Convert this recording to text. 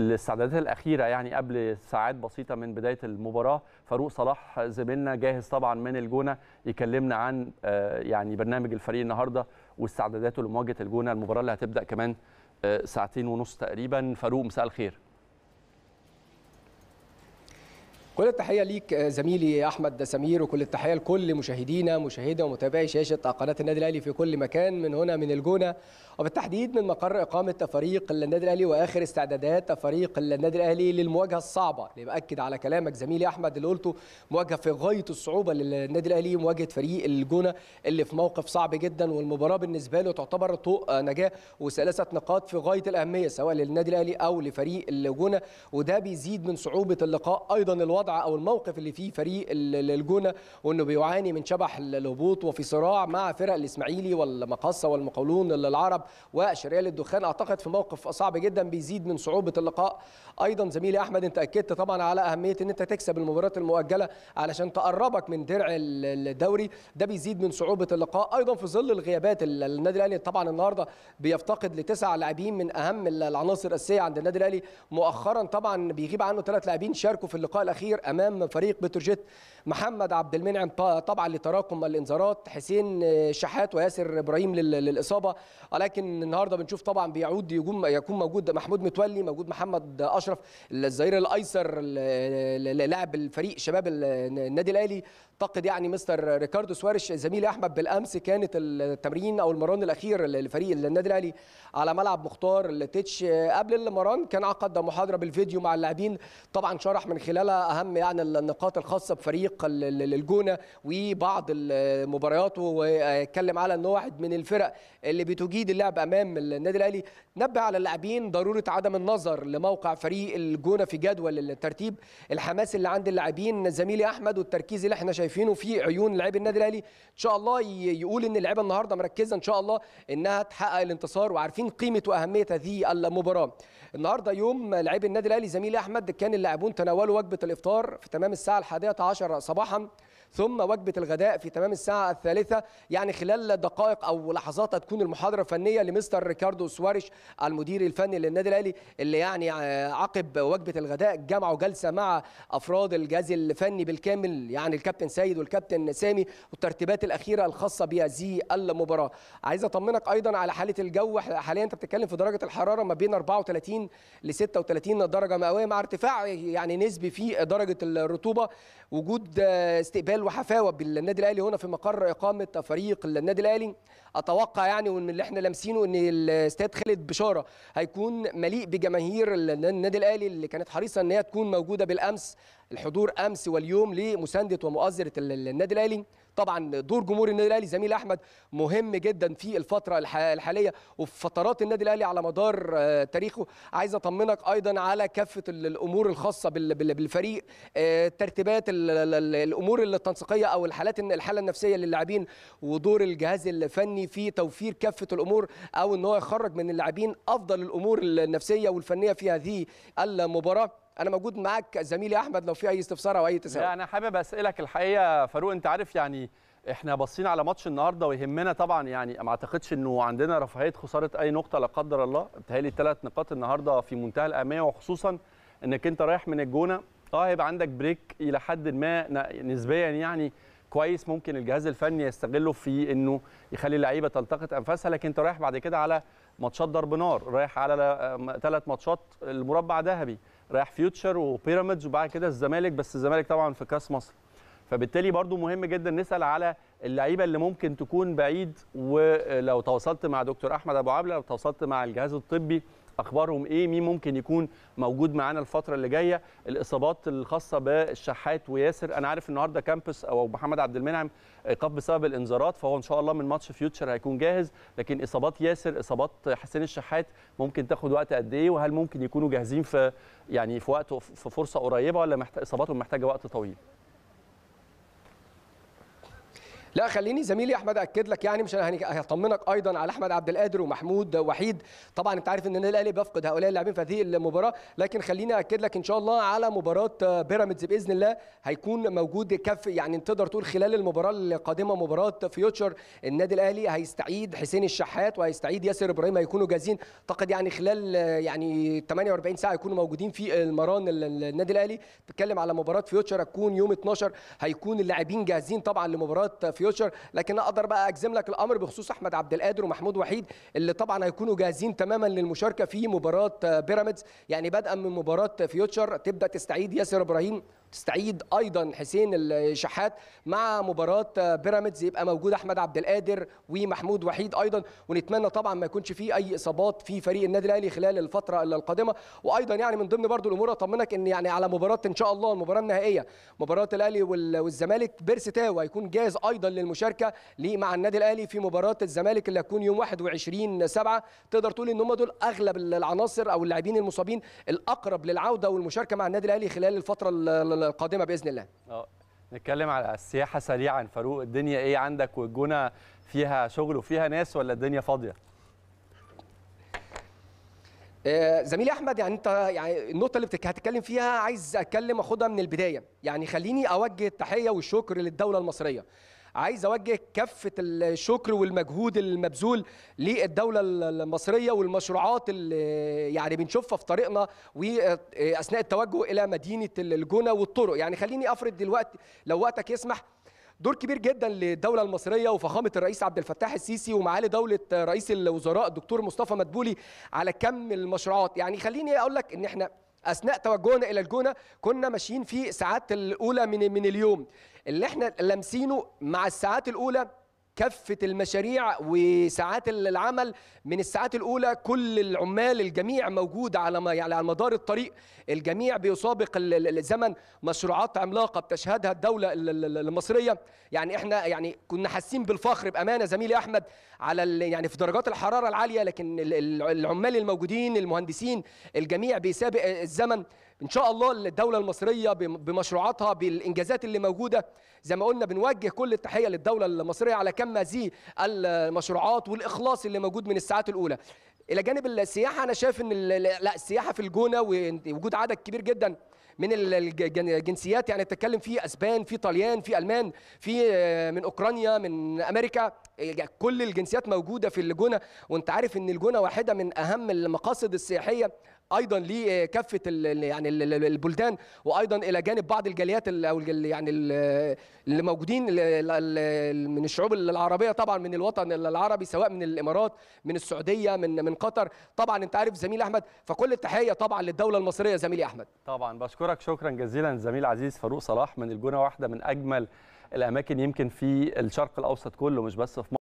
الاستعدادات الاخيره يعني قبل ساعات بسيطه من بدايه المباراه فاروق صلاح زميلنا جاهز طبعا من الجونه يكلمنا عن آه، يعني برنامج الفريق النهارده واستعداداته لمواجهه الجونه المباراه اللي هتبدا كمان آه، ساعتين ونص تقريبا فاروق مساء الخير كل التحية ليك زميلي أحمد سمير وكل التحية لكل مشاهدينا مشاهدة ومتابعي شاشة قناة النادي الأهلي في كل مكان من هنا من الجونة وبالتحديد من مقر إقامة فريق النادي الأهلي وآخر استعدادات فريق النادي الأهلي للمواجهة الصعبة اللي بأكد على كلامك زميلي أحمد اللي قلته مواجهة في غاية الصعوبة للنادي الأهلي مواجهة فريق الجونة اللي في موقف صعب جدا والمباراة بالنسبة له تعتبر طوق نجاة وثلاثة نقاط في غاية الأهمية سواء للنادي الأهلي أو لفريق الجونة وده بيزيد من صعوبة اللقاء أيضا الوضع الوضع او الموقف اللي فيه فريق الجونه وانه بيعاني من شبح الهبوط وفي صراع مع فرق الاسماعيلي والمقصه والمقاولون العرب وشريال الدخان اعتقد في موقف صعب جدا بيزيد من صعوبه اللقاء ايضا زميلي احمد انت اكدت طبعا على اهميه ان انت تكسب المباريات المؤجله علشان تقربك من درع الدوري ده بيزيد من صعوبه اللقاء ايضا في ظل الغيابات النادي الاهلي طبعا النهارده بيفتقد لتسع لاعبين من اهم العناصر الاساسيه عند النادي الاهلي مؤخرا طبعا بيغيب عنه ثلاث لاعبين شاركوا في اللقاء الاخير الاخير امام فريق بتروجيت محمد عبد المنعم طبعا لتراكم الانذارات حسين آه، شحات وياسر ابراهيم للاصابه ولكن النهارده بنشوف طبعا بيعود يكون يكون موجود محمود متولي موجود محمد اشرف الظهير الايسر لاعب الفريق شباب النادي الاهلي اعتقد يعني مستر ريكاردو سوارش زميلي احمد بالامس كانت التمرين او المران الاخير لفريق النادي الاهلي على ملعب مختار التتش قبل المران كان عقد محاضره بالفيديو مع اللاعبين طبعا شرح من خلالها اهم يعني النقاط الخاصه بفريق الجونه وبعض مبارياته واتكلم على انه واحد من الفرق اللي بتجيد اللعب امام النادي الاهلي نبه على اللاعبين ضروره عدم النظر لموقع فريق الجونه في جدول الترتيب الحماس اللي عند اللاعبين زميلي احمد والتركيز اللي احنا شايفينه في عيون لاعبي النادي الاهلي ان شاء الله يقول ان اللعيبه النهارده مركزه ان شاء الله انها تحقق الانتصار وعارفين قيمه واهميه هذه المباراه النهارده يوم لاعبي النادي الاهلي زميلي احمد كان اللاعبون تناولوا وجبه الافطار الأمطار في تمام الساعة الحادية عشر صباحا ثم وجبه الغداء في تمام الساعه الثالثه يعني خلال دقائق او لحظات تكون المحاضره الفنيه لمستر ريكاردو سواريش المدير الفني للنادي الاهلي اللي يعني عقب وجبه الغداء جمعوا جلسه مع افراد الجهاز الفني بالكامل يعني الكابتن سيد والكابتن سامي والترتيبات الاخيره الخاصه بهذه المباراه عايز اطمنك ايضا على حاله الجو حاليا انت بتتكلم في درجه الحراره ما بين 34 ل 36 درجه مئويه مع ارتفاع يعني نسبي في درجه الرطوبه وجود استقبال وحفاوه بالنادي الاهلي هنا في مقر اقامه فريق النادي الاهلي اتوقع يعني ومن اللي احنا لامسينه ان الاستاد خالد بشاره هيكون مليء بجماهير النادي الاهلي اللي كانت حريصه ان هي تكون موجوده بالامس الحضور امس واليوم لمسانده ومؤازره النادي الاهلي طبعا دور جمهور النادي الاهلي زميل احمد مهم جدا في الفتره الحاليه وفي فترات النادي الاهلي على مدار آه، تاريخه عايز اطمنك ايضا على كافه الامور الخاصه بالفريق آه، ترتيبات الامور التنسيقيه او الحالات الحاله النفسيه للاعبين ودور الجهاز الفني الفني يعني في توفير كافه الامور او ان هو يخرج من اللاعبين افضل الامور النفسيه والفنيه في هذه المباراه انا موجود معاك زميلي احمد لو في اي استفسار او اي تساؤل لا انا حابب اسالك الحقيقه فاروق انت عارف يعني احنا باصين على ماتش النهارده ويهمنا طبعا يعني ما اعتقدش انه عندنا رفاهيه خساره اي نقطه لا قدر الله بتهيألي الثلاث نقاط النهارده في منتهى الاهميه وخصوصا انك انت رايح من الجونه اه هيبقى عندك بريك الى حد ما نسبيا يعني كويس ممكن الجهاز الفني يستغله في انه يخلي اللعيبه تلتقط انفاسها لكن انت رايح بعد كده على ماتشات ضرب نار رايح على ثلاث ماتشات المربع ذهبي رايح فيوتشر وبيراميدز وبعد كده الزمالك بس الزمالك طبعا في كاس مصر فبالتالي برضو مهم جدا نسال على اللعيبه اللي ممكن تكون بعيد ولو تواصلت مع دكتور احمد ابو عبله لو تواصلت مع الجهاز الطبي اخبارهم ايه مين ممكن يكون موجود معانا الفتره اللي جايه الاصابات الخاصه بالشحات وياسر انا عارف النهارده كامبس او محمد عبد المنعم ايقاف بسبب الانذارات فهو ان شاء الله من ماتش فيوتشر هيكون جاهز لكن اصابات ياسر اصابات حسين الشحات ممكن تاخد وقت قد ايه وهل ممكن يكونوا جاهزين في يعني في وقت في فرصه قريبه ولا محت... اصاباتهم محتاجه وقت طويل لا خليني زميلي احمد اكد لك يعني مش هطمنك ايضا على احمد عبد القادر ومحمود وحيد طبعا انت عارف ان النادي الاهلي بيفقد هؤلاء اللاعبين في هذه المباراه لكن خليني اكد لك ان شاء الله على مباراه بيراميدز باذن الله هيكون موجود كف يعني تقدر تقول خلال المباراه القادمه مباراه فيوتشر النادي الاهلي هيستعيد حسين الشحات وهيستعيد ياسر ابراهيم هيكونوا جاهزين اعتقد يعني خلال يعني 48 ساعه يكونوا موجودين في المران النادي الاهلي بتكلم على مباراه فيوتشر هتكون يوم 12 هيكون اللاعبين جاهزين طبعا لمباراه فيوتشر لكن اقدر بقى اجزم لك الامر بخصوص احمد عبد القادر ومحمود وحيد اللي طبعا هيكونوا جاهزين تماما للمشاركه في مباراه بيراميدز يعني بدءا من مباراه فيوتشر تبدا تستعيد ياسر ابراهيم تستعيد ايضا حسين الشحات مع مباراه بيراميدز يبقى موجود احمد عبد القادر ومحمود وحيد ايضا ونتمنى طبعا ما يكونش في اي اصابات في فريق النادي الاهلي خلال الفتره القادمه وايضا يعني من ضمن برضو الامور اطمنك ان يعني على مباراه ان شاء الله المباراه النهائيه مباراه الاهلي والزمالك بيرسيتاو هيكون جاهز ايضا للمشاركه مع النادي الاهلي في مباراه الزمالك اللي هتكون يوم 21 7 تقدر تقول ان هم دول اغلب العناصر او اللاعبين المصابين الاقرب للعوده والمشاركه مع النادي الاهلي خلال الفتره القادمه باذن الله أوه. نتكلم على السياحه سريعا فاروق الدنيا ايه عندك والجونه فيها شغل وفيها ناس ولا الدنيا فاضيه آه، زميلي احمد يعني انت يعني النقطه اللي هتتكلم فيها عايز اتكلم اخدها من البدايه يعني خليني اوجه التحيه والشكر للدوله المصريه عايز اوجه كافه الشكر والمجهود المبذول للدوله المصريه والمشروعات اللي يعني بنشوفها في طريقنا واثناء التوجه الى مدينه الجونه والطرق يعني خليني افرض دلوقتي لو وقتك يسمح دور كبير جدا للدولة المصرية وفخامة الرئيس عبد الفتاح السيسي ومعالي دولة رئيس الوزراء الدكتور مصطفى مدبولي على كم المشروعات يعني خليني أقول لك إن إحنا اثناء توجهنا الى الجونه كنا ماشيين في الساعات الاولى من من اليوم اللي احنا لامسينه مع الساعات الاولى كافه المشاريع وساعات العمل من الساعات الاولى كل العمال الجميع موجود على يعني على مدار الطريق الجميع بيسابق الزمن مشروعات عملاقه بتشهدها الدوله المصريه يعني احنا يعني كنا حاسين بالفخر بامانه زميلي احمد على يعني في درجات الحراره العاليه لكن العمال الموجودين المهندسين الجميع بيسابق الزمن ان شاء الله الدوله المصريه بمشروعاتها بالانجازات اللي موجوده زي ما قلنا بنوجه كل التحيه للدوله المصريه على كم هذه المشروعات والاخلاص اللي موجود من الساعات الاولى الى جانب السياحه انا شايف ان لا السياحه في الجونه ووجود عدد كبير جدا من الجنسيات يعني تتكلم في اسبان في طليان في المان في آه، من اوكرانيا من امريكا إيه، يعني كل الجنسيات موجوده في الجونه وانت عارف ان الجونه واحده من اهم المقاصد السياحيه ايضا لكافه آه، يعني البلدان وايضا الى جانب بعض الجاليات او يعني اللي موجودين من الشعوب العربيه طبعا من الوطن العربي سواء من الامارات من السعوديه من من قطر طبعا انت عارف زميل احمد فكل التحيه طبعا للدوله المصريه زميلي احمد طبعا بشكرك شكرا جزيلا زميل العزيز فاروق صلاح من الجونه واحده من اجمل الاماكن يمكن في الشرق الاوسط كله مش بس في